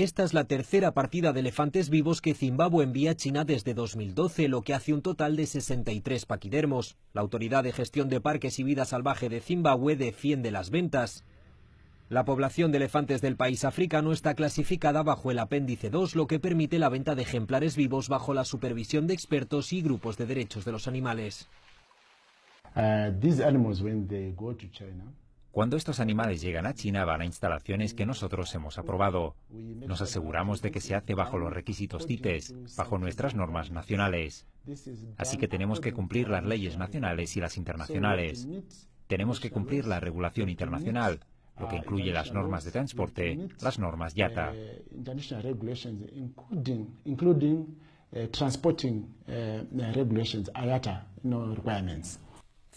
Esta es la tercera partida de elefantes vivos que Zimbabue envía a China desde 2012, lo que hace un total de 63 paquidermos. La Autoridad de Gestión de Parques y Vida Salvaje de Zimbabue defiende las ventas. La población de elefantes del país africano está clasificada bajo el apéndice 2, lo que permite la venta de ejemplares vivos bajo la supervisión de expertos y grupos de derechos de los animales. Uh, China... Cuando estos animales llegan a China van a instalaciones que nosotros hemos aprobado. Nos aseguramos de que se hace bajo los requisitos CITES, bajo nuestras normas nacionales. Así que tenemos que cumplir las leyes nacionales y las internacionales. Tenemos que cumplir la regulación internacional, lo que incluye las normas de transporte, las normas eh, eh, IATA,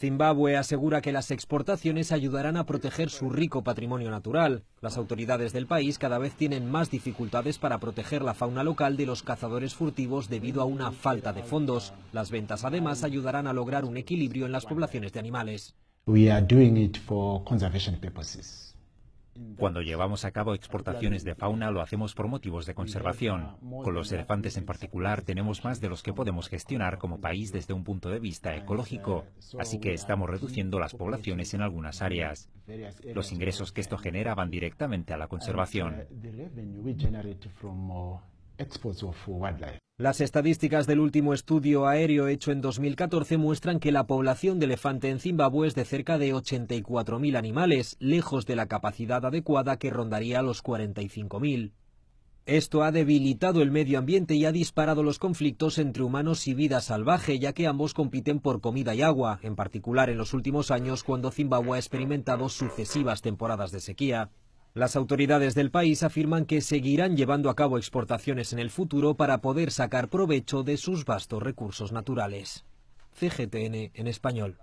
Zimbabue asegura que las exportaciones ayudarán a proteger su rico patrimonio natural. Las autoridades del país cada vez tienen más dificultades para proteger la fauna local de los cazadores furtivos debido a una falta de fondos. Las ventas además ayudarán a lograr un equilibrio en las poblaciones de animales. Cuando llevamos a cabo exportaciones de fauna lo hacemos por motivos de conservación. Con los elefantes en particular tenemos más de los que podemos gestionar como país desde un punto de vista ecológico, así que estamos reduciendo las poblaciones en algunas áreas. Los ingresos que esto genera van directamente a la conservación. Las estadísticas del último estudio aéreo hecho en 2014 muestran que la población de elefante en Zimbabue es de cerca de 84.000 animales, lejos de la capacidad adecuada que rondaría los 45.000. Esto ha debilitado el medio ambiente y ha disparado los conflictos entre humanos y vida salvaje, ya que ambos compiten por comida y agua, en particular en los últimos años cuando Zimbabue ha experimentado sucesivas temporadas de sequía. Las autoridades del país afirman que seguirán llevando a cabo exportaciones en el futuro para poder sacar provecho de sus vastos recursos naturales. CGTN en español.